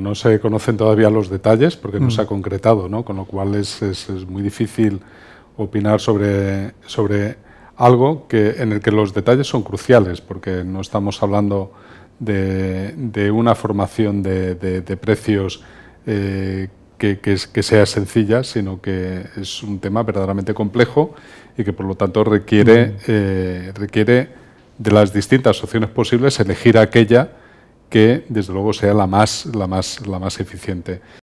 No se conocen todavía los detalles porque no se ha mm. concretado, ¿no? con lo cual es, muy difícil opinar sobre, sobre algo que, en el que los detalles son cruciales, porque no estamos hablando de, una formación de, precios eh, que, sea sencilla, sino que es un tema verdaderamente complejo y que por lo tanto requiere, mm. eh, requiere de las distintas opciones posibles elegir aquella que desde luego sea la más, la más, la más eficiente.